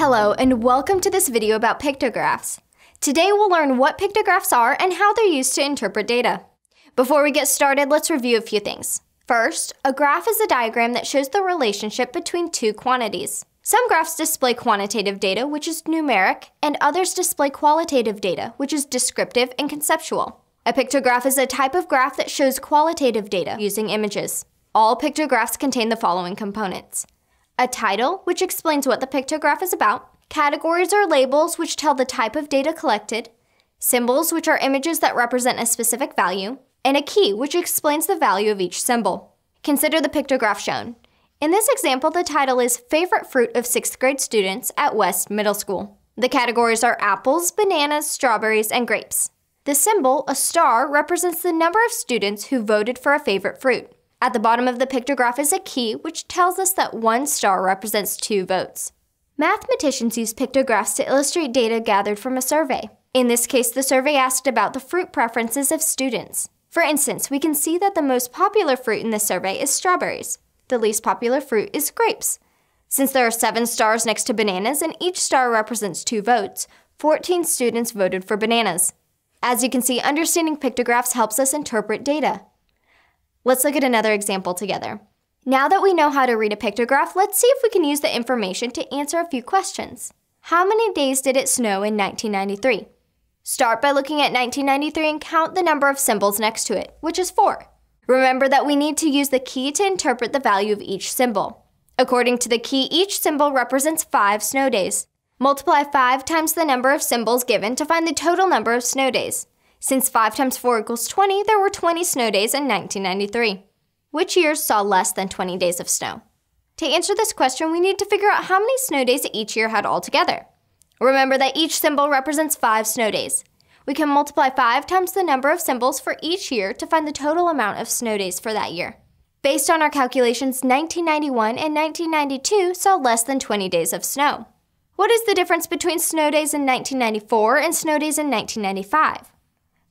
Hello and welcome to this video about pictographs. Today we'll learn what pictographs are and how they're used to interpret data. Before we get started, let's review a few things. First, a graph is a diagram that shows the relationship between two quantities. Some graphs display quantitative data, which is numeric, and others display qualitative data, which is descriptive and conceptual. A pictograph is a type of graph that shows qualitative data using images. All pictographs contain the following components a title, which explains what the pictograph is about, categories or labels, which tell the type of data collected, symbols, which are images that represent a specific value, and a key, which explains the value of each symbol. Consider the pictograph shown. In this example, the title is Favorite Fruit of Sixth Grade Students at West Middle School. The categories are apples, bananas, strawberries, and grapes. The symbol, a star, represents the number of students who voted for a favorite fruit. At the bottom of the pictograph is a key, which tells us that one star represents two votes. Mathematicians use pictographs to illustrate data gathered from a survey. In this case, the survey asked about the fruit preferences of students. For instance, we can see that the most popular fruit in this survey is strawberries. The least popular fruit is grapes. Since there are seven stars next to bananas and each star represents two votes, 14 students voted for bananas. As you can see, understanding pictographs helps us interpret data. Let's look at another example together. Now that we know how to read a pictograph, let's see if we can use the information to answer a few questions. How many days did it snow in 1993? Start by looking at 1993 and count the number of symbols next to it, which is 4. Remember that we need to use the key to interpret the value of each symbol. According to the key, each symbol represents 5 snow days. Multiply 5 times the number of symbols given to find the total number of snow days. Since 5 times 4 equals 20, there were 20 snow days in 1993. Which years saw less than 20 days of snow? To answer this question, we need to figure out how many snow days each year had altogether. Remember that each symbol represents 5 snow days. We can multiply 5 times the number of symbols for each year to find the total amount of snow days for that year. Based on our calculations, 1991 and 1992 saw less than 20 days of snow. What is the difference between snow days in 1994 and snow days in 1995?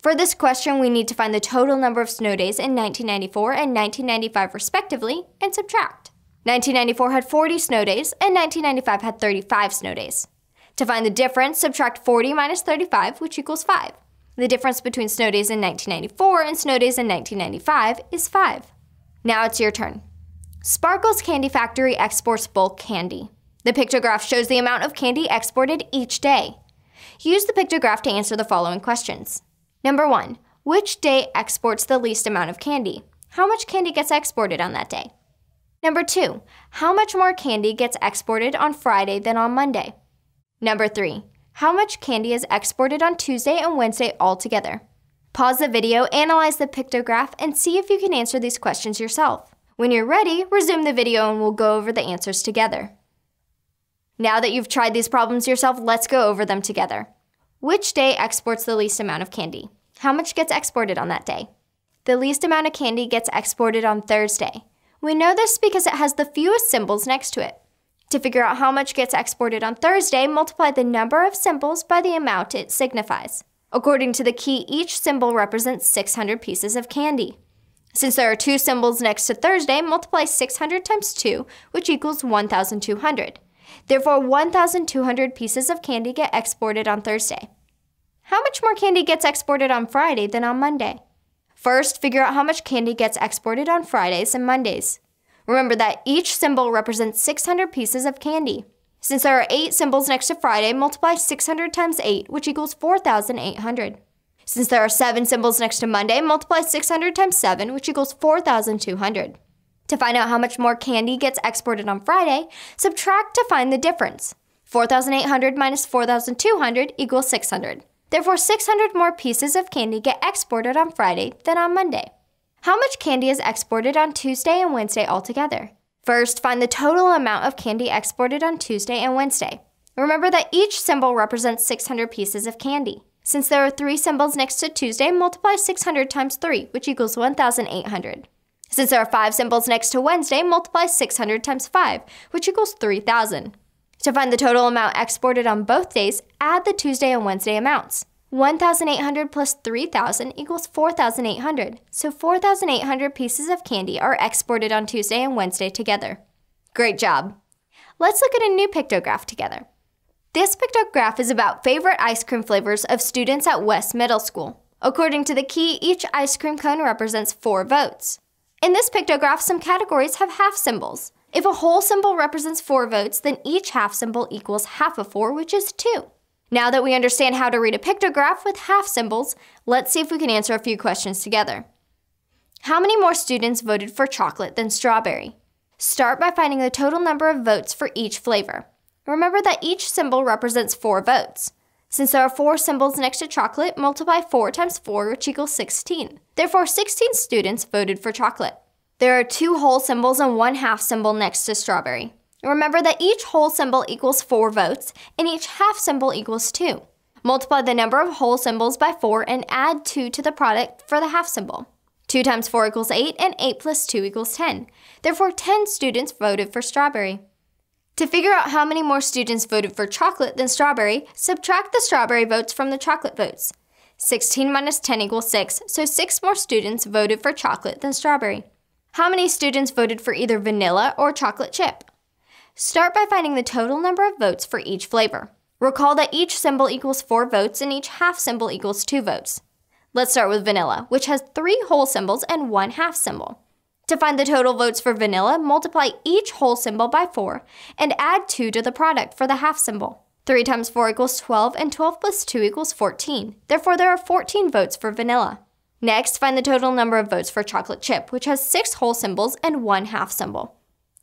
For this question, we need to find the total number of snow days in 1994 and 1995 respectively and subtract. 1994 had 40 snow days and 1995 had 35 snow days. To find the difference, subtract 40 minus 35, which equals 5. The difference between snow days in 1994 and snow days in 1995 is 5. Now it's your turn. Sparkle's Candy Factory exports bulk candy. The pictograph shows the amount of candy exported each day. Use the pictograph to answer the following questions. Number one, which day exports the least amount of candy? How much candy gets exported on that day? Number two, how much more candy gets exported on Friday than on Monday? Number three, how much candy is exported on Tuesday and Wednesday altogether? Pause the video, analyze the pictograph, and see if you can answer these questions yourself. When you're ready, resume the video and we'll go over the answers together. Now that you've tried these problems yourself, let's go over them together. Which day exports the least amount of candy? How much gets exported on that day? The least amount of candy gets exported on Thursday. We know this because it has the fewest symbols next to it. To figure out how much gets exported on Thursday, multiply the number of symbols by the amount it signifies. According to the key, each symbol represents 600 pieces of candy. Since there are two symbols next to Thursday, multiply 600 times 2, which equals 1,200. Therefore, 1,200 pieces of candy get exported on Thursday. How much more candy gets exported on Friday than on Monday? First, figure out how much candy gets exported on Fridays and Mondays. Remember that each symbol represents 600 pieces of candy. Since there are 8 symbols next to Friday, multiply 600 times 8, which equals 4,800. Since there are 7 symbols next to Monday, multiply 600 times 7, which equals 4,200. To find out how much more candy gets exported on Friday, subtract to find the difference. 4,800 minus 4,200 equals 600. Therefore, 600 more pieces of candy get exported on Friday than on Monday. How much candy is exported on Tuesday and Wednesday altogether? First, find the total amount of candy exported on Tuesday and Wednesday. Remember that each symbol represents 600 pieces of candy. Since there are three symbols next to Tuesday, multiply 600 times 3, which equals 1,800. Since there are five symbols next to Wednesday, multiply 600 times 5, which equals 3,000. To find the total amount exported on both days, add the Tuesday and Wednesday amounts. 1,800 plus 3,000 equals 4,800, so 4,800 pieces of candy are exported on Tuesday and Wednesday together. Great job! Let's look at a new pictograph together. This pictograph is about favorite ice cream flavors of students at West Middle School. According to the key, each ice cream cone represents four votes. In this pictograph, some categories have half symbols. If a whole symbol represents 4 votes, then each half symbol equals half of 4, which is 2. Now that we understand how to read a pictograph with half symbols, let's see if we can answer a few questions together. How many more students voted for chocolate than strawberry? Start by finding the total number of votes for each flavor. Remember that each symbol represents 4 votes. Since there are 4 symbols next to chocolate, multiply 4 times 4 which equals 16. Therefore, 16 students voted for chocolate. There are two whole symbols and one half symbol next to strawberry. Remember that each whole symbol equals 4 votes and each half symbol equals 2. Multiply the number of whole symbols by 4 and add 2 to the product for the half symbol. 2 times 4 equals 8 and 8 plus 2 equals 10. Therefore, 10 students voted for strawberry. To figure out how many more students voted for chocolate than strawberry, subtract the strawberry votes from the chocolate votes. 16 minus 10 equals 6, so 6 more students voted for chocolate than strawberry. How many students voted for either vanilla or chocolate chip? Start by finding the total number of votes for each flavor. Recall that each symbol equals 4 votes and each half symbol equals 2 votes. Let's start with vanilla, which has 3 whole symbols and 1 half symbol. To find the total votes for vanilla, multiply each whole symbol by 4 and add 2 to the product for the half symbol. 3 times 4 equals 12 and 12 plus 2 equals 14. Therefore, there are 14 votes for vanilla. Next, find the total number of votes for chocolate chip, which has six whole symbols and one half symbol.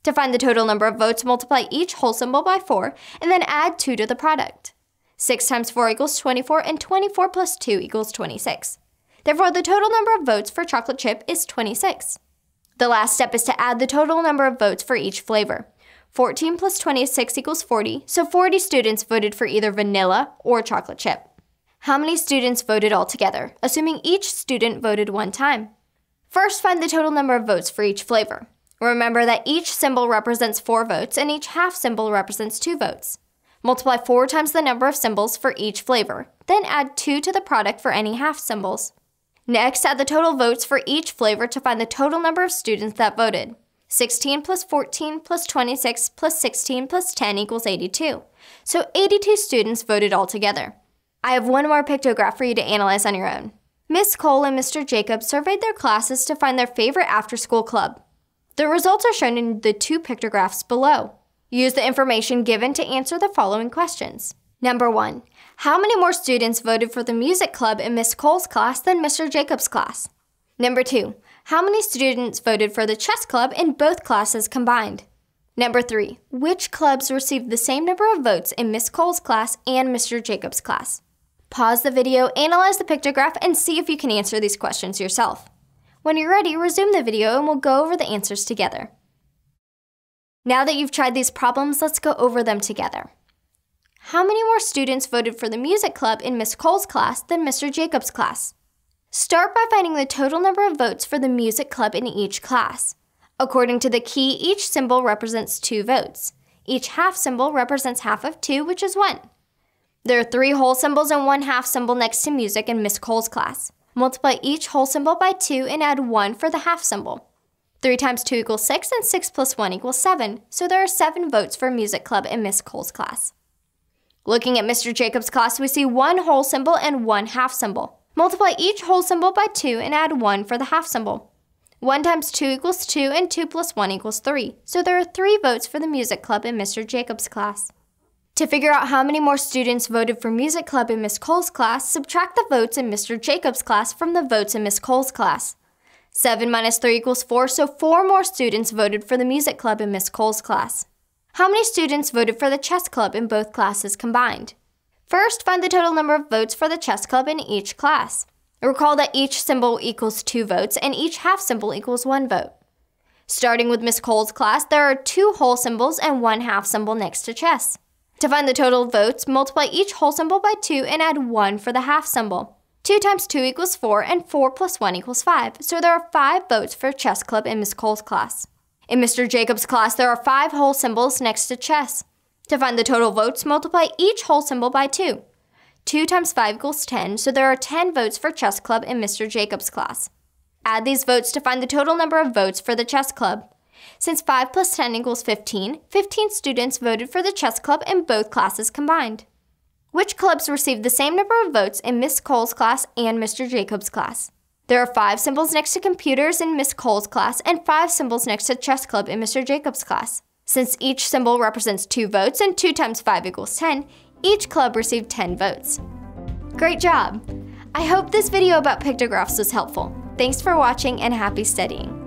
To find the total number of votes, multiply each whole symbol by 4 and then add 2 to the product. 6 times 4 equals 24 and 24 plus 2 equals 26. Therefore, the total number of votes for chocolate chip is 26. The last step is to add the total number of votes for each flavor. 14 plus 26 equals 40, so 40 students voted for either vanilla or chocolate chip. How many students voted altogether, assuming each student voted one time? First, find the total number of votes for each flavor. Remember that each symbol represents four votes and each half symbol represents two votes. Multiply four times the number of symbols for each flavor, then add two to the product for any half symbols. Next, add the total votes for each flavor to find the total number of students that voted. 16 plus 14 plus 26 plus 16 plus 10 equals 82. So 82 students voted altogether. I have one more pictograph for you to analyze on your own. Miss Cole and Mr. Jacobs surveyed their classes to find their favorite after school club. The results are shown in the two pictographs below. Use the information given to answer the following questions. Number one, how many more students voted for the music club in Miss Cole's class than Mr. Jacobs' class? Number two, how many students voted for the chess club in both classes combined? Number three, which clubs received the same number of votes in Miss Cole's class and Mr. Jacobs' class? Pause the video, analyze the pictograph, and see if you can answer these questions yourself. When you're ready, resume the video and we'll go over the answers together. Now that you've tried these problems, let's go over them together. How many more students voted for the music club in Miss Cole's class than Mr. Jacobs' class? Start by finding the total number of votes for the music club in each class. According to the key, each symbol represents two votes. Each half symbol represents half of two, which is one. There are three whole symbols and one half symbol next to music in Miss Cole's class. Multiply each whole symbol by 2 and add 1 for the half symbol. 3 times 2 equals 6 and 6 plus 1 equals 7, so there are 7 votes for music club in Miss Cole's class. Looking at Mr. Jacobs' class, we see one whole symbol and one half symbol. Multiply each whole symbol by 2 and add 1 for the half symbol. 1 times 2 equals 2 and 2 plus 1 equals 3, so there are 3 votes for the music club in Mr. Jacobs' class. To figure out how many more students voted for music club in Miss Cole's class, subtract the votes in Mr. Jacobs' class from the votes in Miss Cole's class. 7 minus 3 equals 4, so 4 more students voted for the music club in Miss Cole's class. How many students voted for the chess club in both classes combined? First, find the total number of votes for the chess club in each class. Recall that each symbol equals 2 votes and each half symbol equals 1 vote. Starting with Miss Cole's class, there are two whole symbols and one half symbol next to chess. To find the total votes, multiply each whole symbol by 2 and add 1 for the half symbol. 2 times 2 equals 4, and 4 plus 1 equals 5, so there are 5 votes for chess club in Miss Cole's class. In Mr. Jacobs' class, there are 5 whole symbols next to chess. To find the total votes, multiply each whole symbol by 2. 2 times 5 equals 10, so there are 10 votes for chess club in Mr. Jacobs' class. Add these votes to find the total number of votes for the chess club. Since 5 plus 10 equals 15, 15 students voted for the chess club in both classes combined. Which clubs received the same number of votes in Miss Cole's class and Mr. Jacobs' class? There are five symbols next to computers in Miss Cole's class and five symbols next to chess club in Mr. Jacobs' class. Since each symbol represents two votes and 2 times 5 equals 10, each club received 10 votes. Great job! I hope this video about pictographs was helpful. Thanks for watching and happy studying!